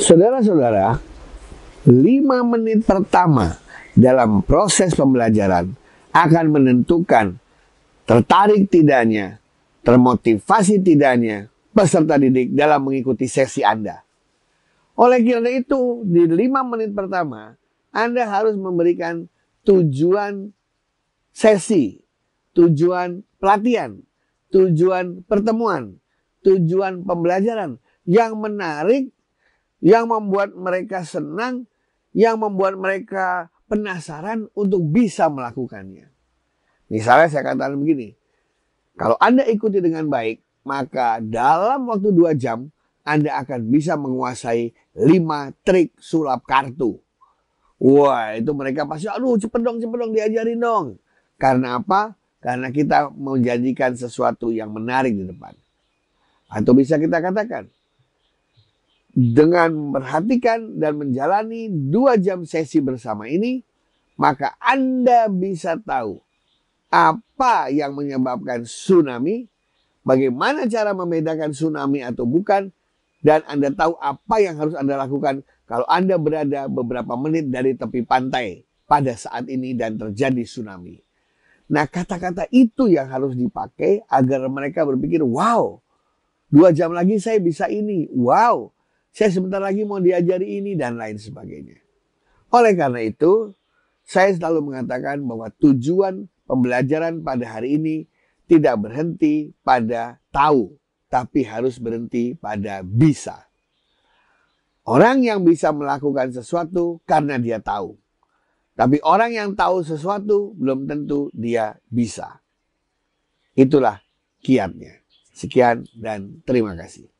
Saudara-saudara, lima menit pertama dalam proses pembelajaran akan menentukan tertarik tidaknya, termotivasi tidaknya peserta didik dalam mengikuti sesi Anda. Oleh karena itu, di lima menit pertama, Anda harus memberikan tujuan sesi, tujuan pelatihan, tujuan pertemuan, tujuan pembelajaran yang menarik yang membuat mereka senang, yang membuat mereka penasaran untuk bisa melakukannya. Misalnya saya katakan begini, kalau Anda ikuti dengan baik, maka dalam waktu dua jam Anda akan bisa menguasai lima trik sulap kartu. Wah itu mereka pasti, aduh cepet dong, cepet dong diajarin dong. Karena apa? Karena kita menjadikan sesuatu yang menarik di depan. Atau bisa kita katakan, dengan memperhatikan dan menjalani dua jam sesi bersama ini, maka Anda bisa tahu apa yang menyebabkan tsunami, bagaimana cara membedakan tsunami atau bukan, dan Anda tahu apa yang harus Anda lakukan kalau Anda berada beberapa menit dari tepi pantai pada saat ini dan terjadi tsunami. Nah, kata-kata itu yang harus dipakai agar mereka berpikir, "Wow, dua jam lagi saya bisa ini. Wow, saya sebentar lagi mau diajari ini dan lain sebagainya. Oleh karena itu, saya selalu mengatakan bahwa tujuan pembelajaran pada hari ini tidak berhenti pada tahu, tapi harus berhenti pada bisa. Orang yang bisa melakukan sesuatu karena dia tahu. Tapi orang yang tahu sesuatu belum tentu dia bisa. Itulah kiatnya. Sekian dan terima kasih.